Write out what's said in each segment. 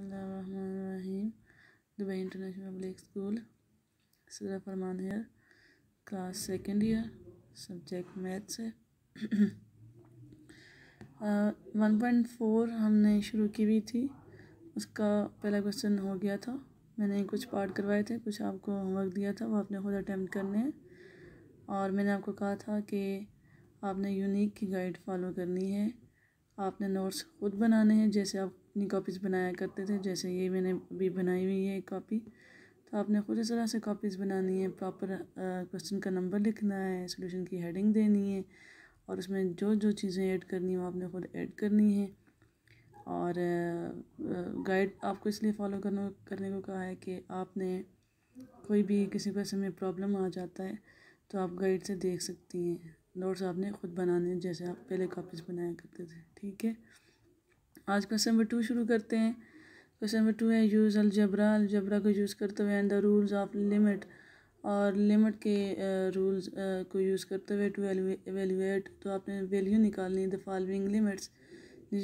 रहीम Dubai international public school सदर Farman here class second year subject maths है one point four हमने शुरू की हुई थी उसका पहला क्वेश्चन हो गया था मैंने कुछ पार्ट करवाए थे कुछ आपको होमवर्क दिया था वो आपने खुद अटैम्प्ट करने हैं और मैंने आपको कहा था कि आपने यूनिक की गाइड फॉलो करनी है आपने नोट्स खुद बनाने हैं जैसे आप अपनी कॉपीज़ बनाया करते थे जैसे ये मैंने अभी बनाई हुई है एक कॉपी तो आपने खुद इस तरह से कॉपीज़ बनानी है प्रॉपर क्वेश्चन का नंबर लिखना है सोल्यूशन की हेडिंग देनी है और उसमें जो जो चीज़ें ऐड करनी है वो आपने खुद ऐड करनी है और गाइड आपको इसलिए फॉलो करना करने को कहा है कि आपने कोई भी किसी क्वेश्चन में प्रॉब्लम आ जाता है तो आप गाइड से देख सकती हैं नोट्स आपने खुद बनाने जैसे आप पहले कॉपीज़ बनाया करते थे ठीक है आज क्वेश्चन नंबर टू शुरू करते हैं क्वेश्चन नंबर टू है यूज़ अलजबरा अलजबरा को यूज़ करते हुए and the rules of limit और लिमिट के रूल्स को यूज़ करते हुए टू एवेलुएट तो आपने वैल्यू निकालनी है द फॉलोइंग लिमिट्स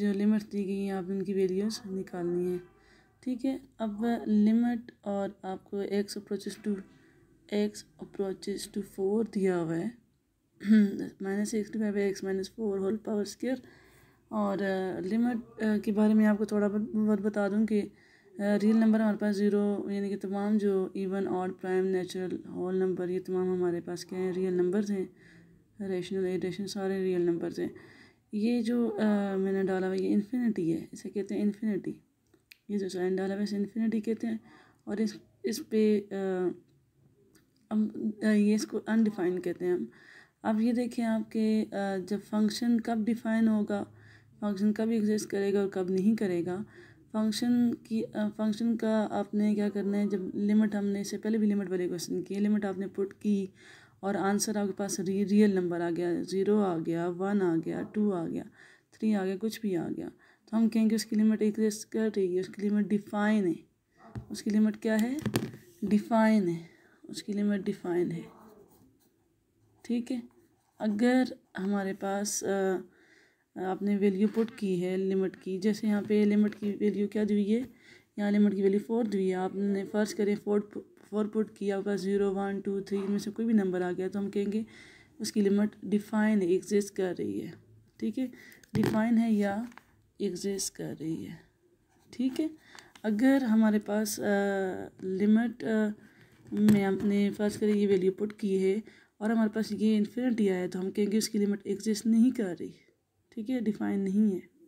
जो लिमिट्स दी गई हैं आपने उनकी वैल्यूज़ निकालनी है ठीक है अब लिमिट और आपको x approaches to x approaches to four दिया हुआ है minus sixty five x minus four whole power square और लिमिट के बारे में आपको थोड़ा बहुत बता दूं कि रियल नंबर हमारे पास ज़ीरो यानी कि तमाम जो इवन और प्राइम नेचुरल होल नंबर ये तमाम हमारे पास क्या हैं रियल नंबर्स हैं रेशनल रेशन सारे रियल नंबर्स हैं ये जो आ, मैंने डाला हुआ ये इन्फिनिटी है इसे कहते हैं इन्फिनिटी ये जो साइन डाला हुआ है इसे इन्फिनिटी कहते हैं और इस इस पे हम ये इसको अनडिफाइंड कहते हैं हम अब ये देखें आपके जब फंक्शन कब डिफाइन होगा फंक्शन कब एग्जिस्ट करेगा और कब नहीं करेगा फंक्शन की फंक्शन का आपने क्या करना है जब लिमिट हमने इससे पहले भी लिमिट वाले क्वेश्चन किए लिमिट आपने पुट की और आंसर आपके पास री, रियल नंबर आ गया ज़ीरो आ गया वन आ गया टू आ गया थ्री आ गया कुछ भी आ गया तो हम कहेंगे उसकी लिमिट एग्जिस्ट कर रही है उसकी लिमिट डिफाइन है उसकी लिमिट क्या है डिफाइन है उसकी लिमिट डिफाइन है ठीक है अगर हमारे पास आ, आपने वैल्यू पुट की है लिमिट की जैसे यहाँ पे लिमिट की वैल्यू क्या दी है यहाँ लिमिट की वैल्यू फोर दी है आपने फर्स्ट करें फोर फोर पुट किया आपका ज़ीरो वन टू थ्री में से कोई भी नंबर आ गया तो हम कहेंगे उसकी लिमिट डिफाइन एग्जिस्ट कर रही है ठीक है डिफाइन है या एग्जिस्ट कर रही है ठीक है अगर हमारे पास आ, लिमिट आ, में आपने फर्स्ट करें ये वैल्यू पुट की है और हमारे पास ये इन्फिनिटी आया तो हम कहेंगे उसकी लिमिट एग्जिस्ट नहीं कर रही ठीक है डिफाइन नहीं है